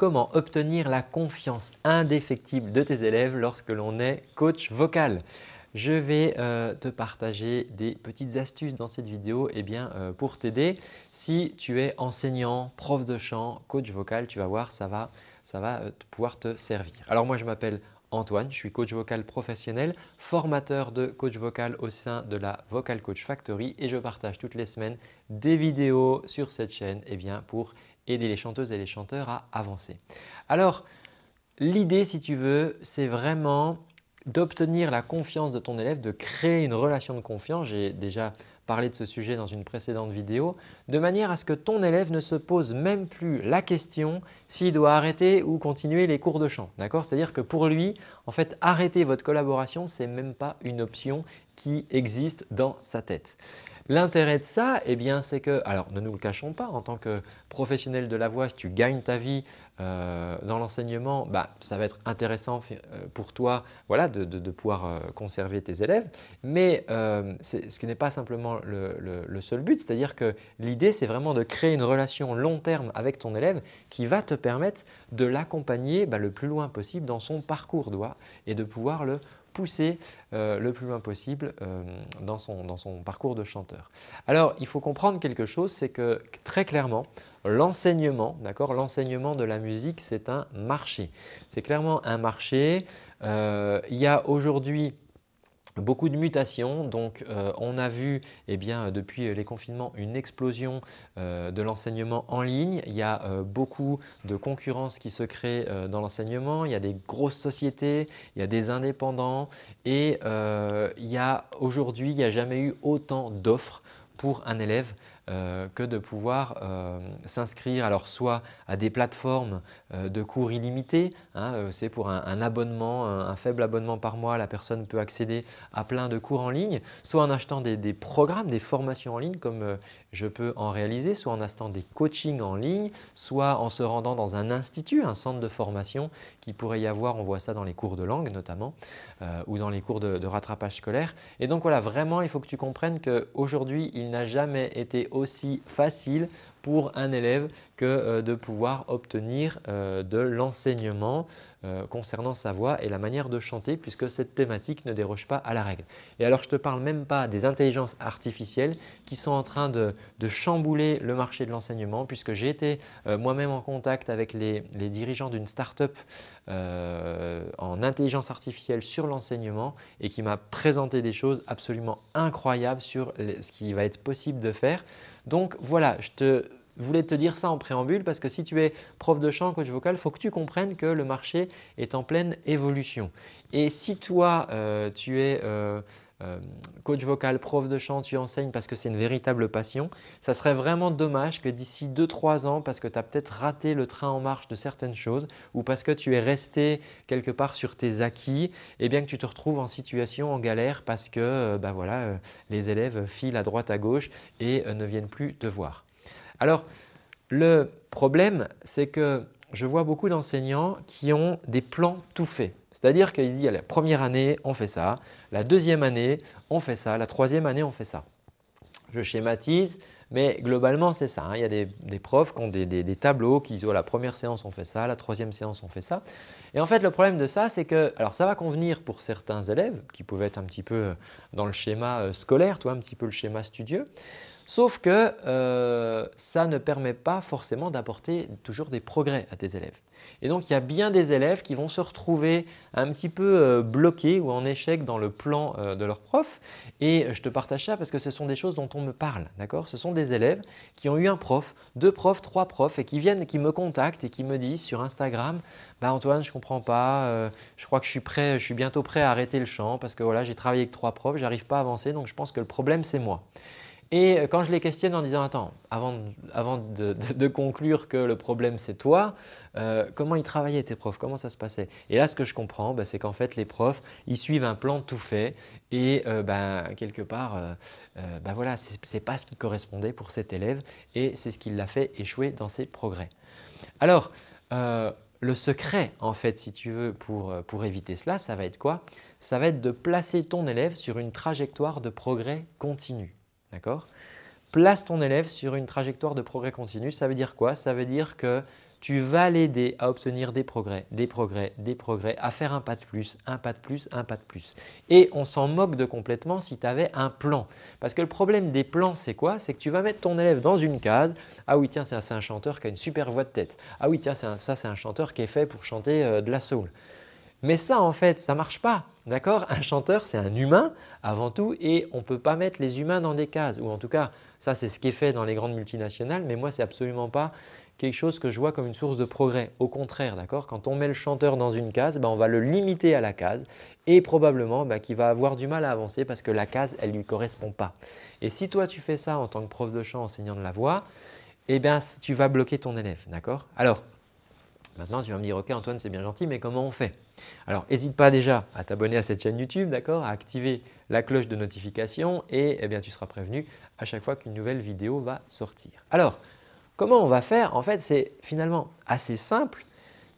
comment obtenir la confiance indéfectible de tes élèves lorsque l'on est coach vocal. Je vais euh, te partager des petites astuces dans cette vidéo eh bien, euh, pour t'aider. Si tu es enseignant, prof de chant, coach vocal, tu vas voir, ça va, euh, pouvoir te servir. Alors moi, je m'appelle Antoine, je suis coach vocal professionnel, formateur de coach vocal au sein de la Vocal Coach Factory et je partage toutes les semaines des vidéos sur cette chaîne eh bien, pour aider les chanteuses et les chanteurs à avancer. Alors, l'idée, si tu veux, c'est vraiment d'obtenir la confiance de ton élève, de créer une relation de confiance. J'ai déjà parlé de ce sujet dans une précédente vidéo, de manière à ce que ton élève ne se pose même plus la question s'il doit arrêter ou continuer les cours de chant. C'est-à-dire que pour lui, en fait, arrêter votre collaboration, ce n'est même pas une option qui existe dans sa tête. L'intérêt de ça, eh bien, c'est que, alors ne nous le cachons pas, en tant que professionnel de la voix, si tu gagnes ta vie euh, dans l'enseignement, bah, ça va être intéressant euh, pour toi voilà, de, pouvoir euh, conserver tes élèves. Mais ce qui n'est pas simplement le, seul but, c'est-à-dire que l'idée, c'est vraiment de créer une relation long terme avec ton élève qui va te permettre de l'accompagner bah, le plus loin possible dans son parcours, et de pouvoir le pousser euh, le plus loin possible euh, dans, son, dans, son, parcours de chanteur. Alors, il faut comprendre quelque chose, c'est que très clairement, l'enseignement, d'accord, l'enseignement de la musique, c'est un marché. C'est clairement un marché. Euh, il y a aujourd'hui Beaucoup de mutations, donc euh, on a vu eh bien, depuis les confinements une explosion euh, de l'enseignement en ligne. Il y a euh, beaucoup de concurrence qui se crée dans l'enseignement, il y a des grosses sociétés, il y a des indépendants et il y a aujourd'hui, il n'y a jamais eu autant d'offres pour un élève euh, que de pouvoir euh, s'inscrire alors soit à des plateformes euh, de cours illimités, hein, c'est pour un, abonnement, un, faible abonnement par mois, la personne peut accéder à plein de cours en ligne, soit en achetant des, programmes, des formations en ligne comme je peux en réaliser, soit en achetant des coachings en ligne, soit en se rendant dans un institut, un centre de formation qui pourrait y avoir, on voit ça dans les cours de langue notamment, ou dans les cours de, rattrapage scolaire. Et donc voilà, vraiment, il faut que tu comprennes qu'aujourd'hui, il n'a jamais été aussi facile pour un élève que euh, de pouvoir obtenir euh, de l'enseignement euh, concernant sa voix et la manière de chanter puisque cette thématique ne déroge pas à la règle. Et alors je ne te parle même pas des intelligences artificielles qui sont en train de, chambouler le marché de l'enseignement puisque j'ai été moi-même en contact avec les, dirigeants d'une start-up en intelligence artificielle sur l'enseignement et qui m'a présenté des choses absolument incroyables sur ce qui va être possible de faire donc voilà, je voulais te dire ça en préambule parce que si tu es prof de chant, coach vocal, il faut que tu comprennes que le marché est en pleine évolution. Et si toi, euh, tu es euh, euh, coach vocal, prof de chant, tu enseignes parce que c'est une véritable passion. Ça serait vraiment dommage que d'ici 2-3 ans, parce que tu as peut-être raté le train en marche de certaines choses ou parce que tu es resté quelque part sur tes acquis, et eh bien que tu te retrouves en situation en galère parce que euh, bah voilà, euh, les élèves filent à droite à gauche et ne viennent plus te voir. Alors, le problème, c'est que je vois beaucoup d'enseignants qui ont des plans tout faits. C'est-à-dire qu'ils disent, la première année, on fait ça, la deuxième année, on fait ça. La troisième année, on fait ça. Je schématise, mais globalement, c'est ça. Hein. Il y a des, profs qui ont des, tableaux qui disent oh, la première séance, on fait ça, la troisième séance, on fait ça. Et en fait, le problème de ça, c'est que, alors ça va convenir pour certains élèves qui pouvaient être un petit peu euh, dans le schéma euh, scolaire, toi, un petit peu le schéma studieux. Sauf que euh, ça ne permet pas forcément d'apporter toujours des progrès à tes élèves. Et donc il y a bien des élèves qui vont se retrouver un petit peu euh, bloqués ou en échec dans le plan euh, de leur prof. Et je te partage ça parce que ce sont des choses dont on me parle, d'accord Ce sont des élèves qui ont eu un prof, deux profs, trois profs et qui viennent, qui me contactent et qui me disent sur Instagram, bah Antoine, je comprends pas, euh, je crois que je suis prêt, je suis bientôt prêt à arrêter le champ parce que voilà, j'ai travaillé avec trois profs, j'arrive pas à avancer, donc je pense que le problème c'est moi. Et euh, quand je les questionne en disant, attends, avant, avant de, conclure que le problème c'est toi, euh, comment ils travaillaient tes profs Comment ça se passait Et là, ce que je comprends, bah, c'est qu'en fait, les profs, ils suivent un plan tout fait et euh, bah, quelque part, bah, voilà, ce n'est pas ce qui correspondait pour cet élève et c'est ce qui l'a fait échouer dans ses progrès. Alors, le secret, en fait, si tu veux, pour, pour éviter cela, ça va être quoi Ça va être de placer ton élève sur une trajectoire de progrès continu. D'accord Place ton élève sur une trajectoire de progrès continu. Ça veut dire quoi Ça veut dire que tu vas l'aider à obtenir des progrès, des progrès, des progrès, à faire un pas de plus, un pas de plus, un pas de plus. Et on s'en moque de complètement si tu avais un plan. Parce que le problème des plans, c'est quoi C'est que tu vas mettre ton élève dans une case. Ah oui, tiens, c'est un chanteur qui a une super voix de tête. Ah oui, tiens, ça, c'est un chanteur qui est fait pour chanter euh, de la soul. Mais ça, en fait, ça ne marche pas. D'accord Un chanteur, c'est un humain avant tout et on ne peut pas mettre les humains dans des cases. Ou en tout cas, ça c'est ce qui est fait dans les grandes multinationales, mais moi c'est absolument pas quelque chose que je vois comme une source de progrès. Au contraire, d'accord Quand on met le chanteur dans une case, ben, on va le limiter à la case et probablement ben, qu'il va avoir du mal à avancer parce que la case, elle ne lui correspond pas. Et si toi tu fais ça en tant que prof de chant, enseignant de la voix, eh bien tu vas bloquer ton élève, d'accord Alors, Maintenant, tu vas me dire, OK, Antoine, c'est bien gentil, mais comment on fait Alors, n'hésite pas déjà à t'abonner à cette chaîne YouTube, d'accord À activer la cloche de notification et eh bien, tu seras prévenu à chaque fois qu'une nouvelle vidéo va sortir. Alors, comment on va faire En fait, c'est finalement assez simple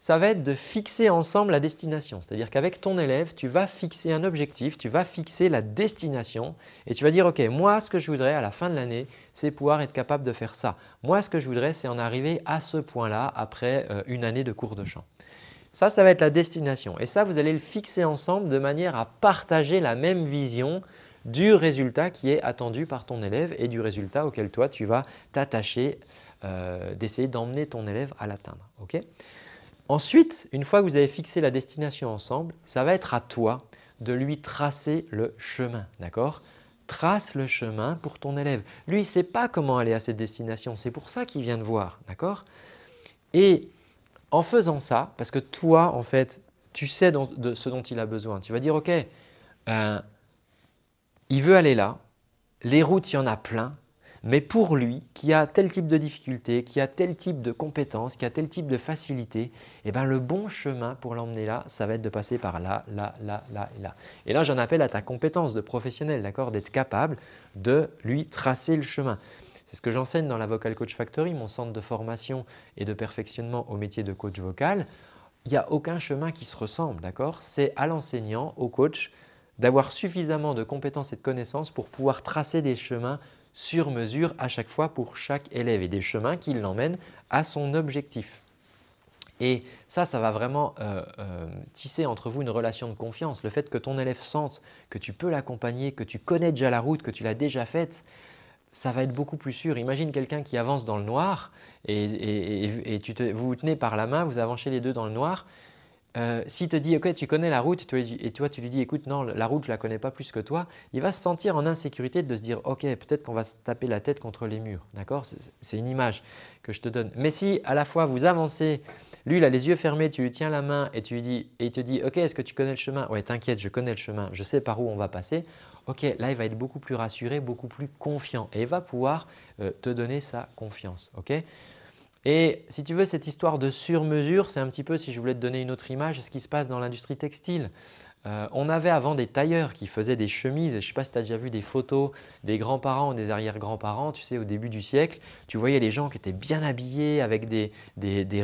ça va être de fixer ensemble la destination. C'est-à-dire qu'avec ton élève, tu vas fixer un objectif, tu vas fixer la destination et tu vas dire, OK, moi, ce que je voudrais à la fin de l'année, c'est pouvoir être capable de faire ça. Moi, ce que je voudrais, c'est en arriver à ce point-là après euh, une année de cours de chant. Ça, ça va être la destination. Et ça, vous allez le fixer ensemble de manière à partager la même vision du résultat qui est attendu par ton élève et du résultat auquel toi, tu vas t'attacher euh, d'essayer d'emmener ton élève à l'atteindre. ok Ensuite, une fois que vous avez fixé la destination ensemble, ça va être à toi de lui tracer le chemin, d'accord Trace le chemin pour ton élève. Lui, il ne sait pas comment aller à cette destination, c'est pour ça qu'il vient de voir, d'accord Et en faisant ça, parce que toi, en fait, tu sais de ce dont il a besoin, tu vas dire, ok, euh, il veut aller là, les routes, il y en a plein, mais pour lui, qui a tel type de difficulté, qui a tel type de compétence, qui a tel type de facilité, eh ben, le bon chemin pour l'emmener là, ça va être de passer par là, là, là, là et là. Et là, j'en appelle à ta compétence de professionnel, d'accord D'être capable de lui tracer le chemin. C'est ce que j'enseigne dans la Vocal Coach Factory, mon centre de formation et de perfectionnement au métier de coach vocal. Il n'y a aucun chemin qui se ressemble, d'accord C'est à l'enseignant, au coach, d'avoir suffisamment de compétences et de connaissances pour pouvoir tracer des chemins sur mesure à chaque fois pour chaque élève et des chemins qui l'emmènent à son objectif. Et ça, ça va vraiment euh, euh, tisser entre vous une relation de confiance. Le fait que ton élève sente que tu peux l'accompagner, que tu connais déjà la route, que tu l'as déjà faite, ça va être beaucoup plus sûr. Imagine quelqu'un qui avance dans le noir et, vous vous tenez par la main, vous avancez les deux dans le noir. Euh, s'il te dit, OK, tu connais la route, et toi, tu lui dis, écoute, non, la route, je la connais pas plus que toi, il va se sentir en insécurité de se dire, OK, peut-être qu'on va se taper la tête contre les murs. D'accord C'est une image que je te donne. Mais si à la fois vous avancez, lui, il a les yeux fermés, tu lui tiens la main et tu lui dis, et il te dit, OK, est-ce que tu connais le chemin Ouais, t'inquiète, je connais le chemin, je sais par où on va passer. OK, là, il va être beaucoup plus rassuré, beaucoup plus confiant et il va pouvoir euh, te donner sa confiance. OK et si tu veux, cette histoire de sur-mesure, c'est un petit peu, si je voulais te donner une autre image, ce qui se passe dans l'industrie textile. Euh, on avait avant des tailleurs qui faisaient des chemises, je ne sais pas si tu as déjà vu des photos des grands-parents ou des arrière-grands-parents, tu sais, au début du siècle, tu voyais les gens qui étaient bien habillés, avec des,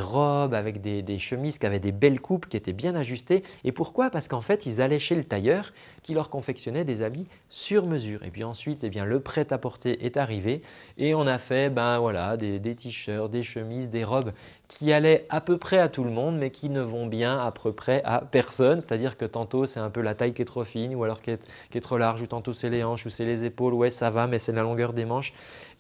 robes, avec des, chemises qui avaient des belles coupes, qui étaient bien ajustées. Et pourquoi Parce qu'en fait, ils allaient chez le tailleur qui leur confectionnait des habits sur mesure. Et puis ensuite, eh bien, le prêt-à-porter est arrivé, et on a fait ben, voilà, des t-shirts, des chemises, des robes qui allaient à peu près à tout le monde, mais qui ne vont bien à peu près à personne. C'est-à-dire que tantôt c'est un peu la taille qui est trop fine, ou alors qui est, trop large, ou tantôt c'est les hanches, ou c'est les épaules, ouais ça va, mais c'est la longueur des manches.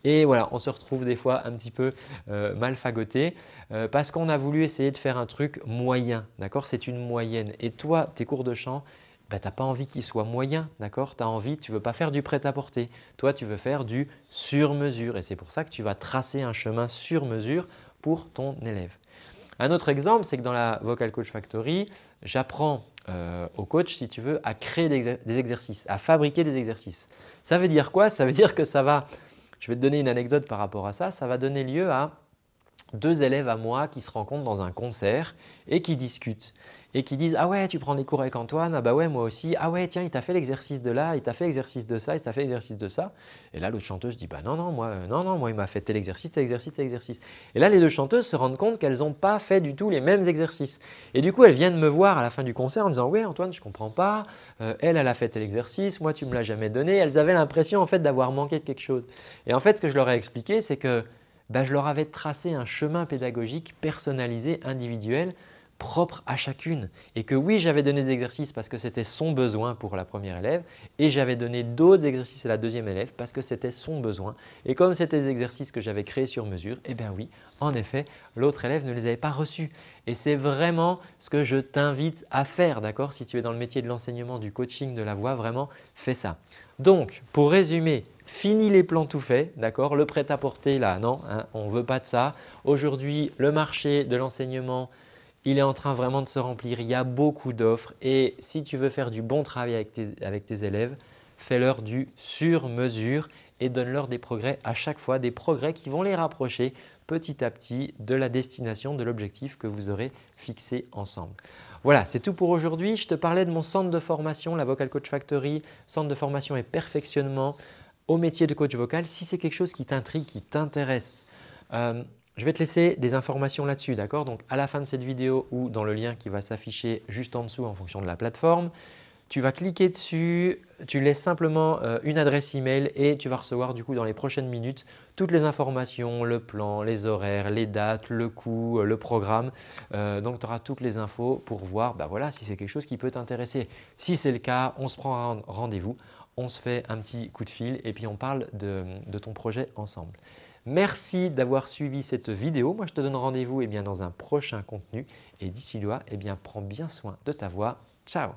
Et voilà, on se retrouve des fois un petit peu euh, mal fagoté euh, parce qu'on a voulu essayer de faire un truc moyen, d'accord C'est une moyenne. Et toi, tes cours de chant, bah, tu n'as pas envie qu'ils soient moyens, d'accord Tu as envie, tu ne veux pas faire du prêt-à-porter. Toi, tu veux faire du sur-mesure. Et c'est pour ça que tu vas tracer un chemin sur-mesure pour ton élève. Un autre exemple, c'est que dans la Vocal Coach Factory, j'apprends euh, au coach, si tu veux, à créer des exercices, à fabriquer des exercices. Ça veut dire quoi Ça veut dire que ça va, je vais te donner une anecdote par rapport à ça, ça va donner lieu à deux élèves à moi qui se rencontrent dans un concert et qui discutent et qui disent Ah ouais, tu prends des cours avec Antoine, ah bah ouais, moi aussi, ah ouais, tiens, il t'a fait l'exercice de là, il t'a fait l'exercice de ça, il t'a fait l'exercice de ça. Et là, l'autre chanteuse dit Bah non, non, moi, euh, non, non, moi, il m'a fait tel exercice, tel exercice, tel exercice. Et là, les deux chanteuses se rendent compte qu'elles n'ont pas fait du tout les mêmes exercices. Et du coup, elles viennent me voir à la fin du concert en disant Ouais, Antoine, je comprends pas, euh, elle, elle a fait tel exercice, moi, tu me l'as jamais donné. Elles avaient l'impression, en fait, d'avoir manqué de quelque chose. Et en fait, ce que je leur ai expliqué, c'est que bah, je leur avais tracé un chemin pédagogique personnalisé, individuel, propre à chacune. Et que oui, j'avais donné des exercices parce que c'était son besoin pour la première élève, et j'avais donné d'autres exercices à la deuxième élève parce que c'était son besoin. Et comme c'était des exercices que j'avais créés sur mesure, eh bien oui, en effet, l'autre élève ne les avait pas reçus. Et c'est vraiment ce que je t'invite à faire, d'accord Si tu es dans le métier de l'enseignement, du coaching, de la voix, vraiment, fais ça. Donc, pour résumer Fini les plans tout faits, d'accord Le prêt-à-porter, là, non, hein, on ne veut pas de ça. Aujourd'hui, le marché de l'enseignement, il est en train vraiment de se remplir. Il y a beaucoup d'offres et si tu veux faire du bon travail avec tes élèves, fais-leur du sur-mesure et donne-leur des progrès à chaque fois, des progrès qui vont les rapprocher petit à petit de la destination, de l'objectif que vous aurez fixé ensemble. Voilà, c'est tout pour aujourd'hui. Je te parlais de mon centre de formation, la Vocal Coach Factory, centre de formation et perfectionnement au métier de coach vocal si c'est quelque chose qui t'intrigue, qui t'intéresse. Euh, je vais te laisser des informations là-dessus, d'accord Donc à la fin de cette vidéo ou dans le lien qui va s'afficher juste en dessous en fonction de la plateforme, tu vas cliquer dessus, tu laisses simplement euh, une adresse email et tu vas recevoir du coup dans les prochaines minutes toutes les informations, le plan, les horaires, les dates, le coût, euh, le programme. donc tu auras toutes les infos pour voir bah voilà, si c'est quelque chose qui peut t'intéresser. Si c'est le cas, on se prend un rendez-vous on se fait un petit coup de fil et puis on parle de, ton projet ensemble. Merci d'avoir suivi cette vidéo. Moi, je te donne rendez-vous eh dans un prochain contenu. Et d'ici là, eh bien, prends bien soin de ta voix. Ciao